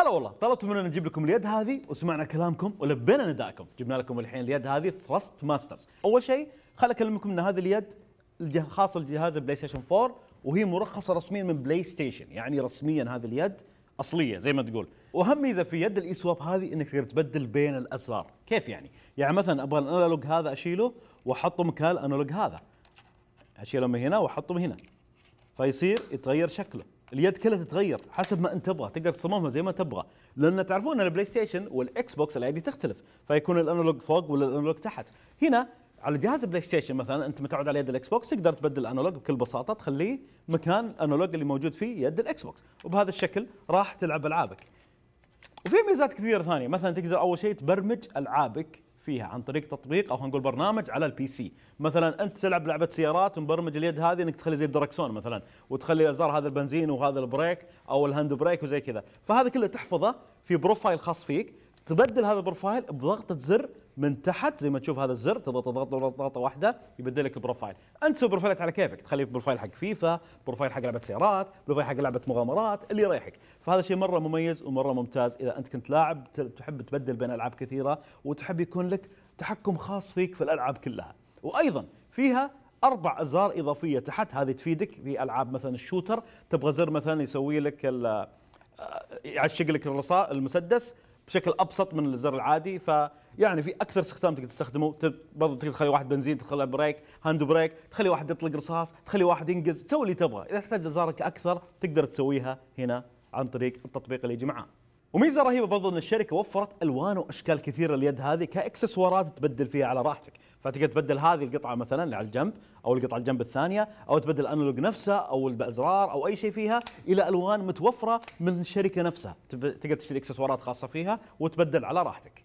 هلا والله طلبتوا مننا نجيب لكم اليد هذه وسمعنا كلامكم ولبينا ندائكم جبنا لكم الحين اليد هذه ثرست ماسترز اول شيء خل اكلمكم ان هذه اليد خاصه لجهاز البلاي ستيشن 4 وهي مرخصه رسميا من بلاي ستيشن يعني رسميا هذه اليد اصليه زي ما تقول واهم ميزه في يد الاي سواب هذه انك تقدر تبدل بين الازرار كيف يعني يعني مثلا ابغى الانالوج هذا اشيله واحطه مكان الانالوج هذا اشيله من هنا واحطه من هنا فيصير يتغير شكله اليد كلها تتغير حسب ما انت تبغى تقدر تصممها زي ما تبغى لان تعرفون البلاي ستيشن والاكس بوكس الايدي تختلف فيكون الانالوج فوق ولا الانالوج تحت هنا على جهاز بلاي ستيشن مثلا انت متعود على يد الاكس بوكس تقدر تبدل الانالوج بكل بساطه تخليه مكان الانالوج اللي موجود فيه يد الاكس بوكس وبهذا الشكل راح تلعب العابك وفي ميزات كثيره ثانيه مثلا تقدر اول شيء تبرمج العابك فيها عن طريق تطبيق او نقول برنامج على البي سي مثلا انت تلعب لعبه سيارات ومبرمج اليد هذه انك تخلي زي الدركسون مثلا وتخلي ازرار هذا البنزين وهذا البريك او الهاند بريك وزي كذا فهذا كله تحفظه في بروفايل خاص فيك تبدل هذا البروفايل بضغطه زر من تحت زي ما تشوف هذا الزر تضغط تضغط ضغطه واحده يبدل لك البروفايل انت تسوي بروفايلات على كيفك تخلي بروفايل حق فيفا بروفايل حق لعبه سيارات بروفايل حق لعبه مغامرات اللي يريحك فهذا شيء مره مميز ومره ممتاز اذا انت كنت لاعب تحب تبدل بين العاب كثيره وتحب يكون لك تحكم خاص فيك في الالعاب كلها وايضا فيها اربع ازرار اضافيه تحت هذه تفيدك في العاب مثلا الشوتر تبغى زر مثلا يسوي لك آه، يعشق لك المسدس بشكل ابسط من الزر العادي فيعني في اكثر استخدام تقدر تستخدمه برضو تقدر تخلي واحد بنزين تخلي بريك هاند بريك تخلي واحد يطلق رصاص تخلي واحد ينقز تسوي اللي تبغى اذا احتاج جزارك اكثر تقدر تسويها هنا عن طريق التطبيق اللي يجي معاه وميزه رهيبه برضو ان الشركه وفرت الوان واشكال كثيره اليد هذه كاكسسوارات تبدل فيها على راحتك فتقدر تبدل هذه القطعه مثلا اللي على الجنب او القطعه الجنب الثانيه او تبدل الانالوج نفسه او الازرار او اي شيء فيها الى الوان متوفره من الشركه نفسها تقدر تشتري اكسسوارات خاصه فيها وتبدل على راحتك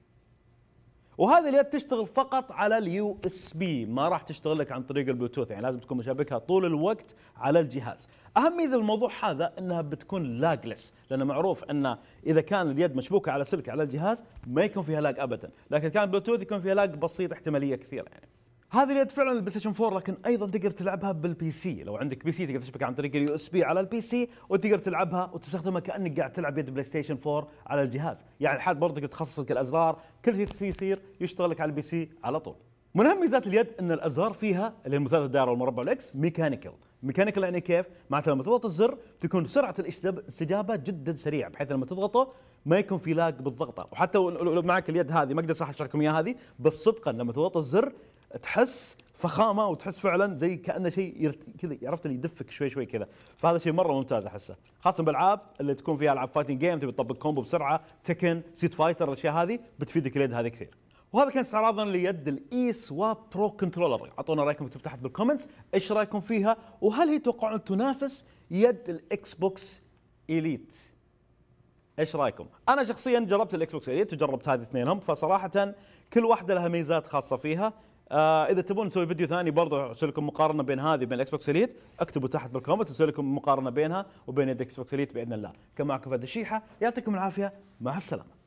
وهذه اليد تشتغل فقط على اليو اس بي ما راح تشتغل لك عن طريق البلوتوث يعني لازم تكون مشابكها طول الوقت على الجهاز اهم ميزه الموضوع هذا انها بتكون لاجلس لانه معروف ان اذا كان اليد مشبوكه على سلك على الجهاز ما يكون فيها لاج ابدا لكن كان بلوتوث يكون فيها لاج بسيط احتماليه كثيره يعني هذه اليد فعلا البلاي ستيشن 4 لكن ايضا تقدر تلعبها بالبي سي لو عندك بي سي تقدر تشبك عن طريق اليو اس بي على البي سي وتقدر تلعبها وتستخدمها كانك قاعد تلعب يد بلاي ستيشن 4 على الجهاز يعني الحال برضه تقدر تخصص لك الازرار كل شيء يصير يشتغل لك على البي سي على طول من اهم ميزات اليد ان الازرار فيها اللي هي مثلث الدائره والمربع والاكس ميكانيكال ميكانيكال يعني كيف معناته لما تضغط الزر تكون سرعه الاستجابه جدا سريعه بحيث لما تضغطه ما يكون في لاج بالضغطه وحتى لو معك اليد هذه ما اقدر اشرح لكم اياها هذه بس صدقا لما تضغط الزر تحس فخامه وتحس فعلا زي كانه شيء كذا عرفت اللي يدفك شوي شوي كذا فهذا شيء مره ممتاز احسه خاصه بالالعاب اللي تكون فيها العاب فايتنج جيم تبي تطبق كومبو بسرعه تكن سيت فايتر الاشياء هذه بتفيدك اليد هذه كثير وهذا كان استعراضا ليد الاي سواب برو كنترولر اعطونا رايكم اكتبوا تحت بالكومنتس ايش رايكم فيها وهل هي ان تنافس يد الاكس بوكس اليت ايش رايكم؟ انا شخصيا جربت الاكس بوكس اليت وجربت هذه اثنينهم فصراحه كل واحده لها ميزات خاصه فيها آه اذا تبون نسوي فيديو ثاني برضه اسوي لكم مقارنه بين هذه وبين الاكس بوكس اليت اكتبوا تحت بالكومنت اسوي لكم مقارنه بينها وبين الاكس بوكس اليت باذن الله كان معكم فهد الشيحه يعطيكم العافيه مع السلامه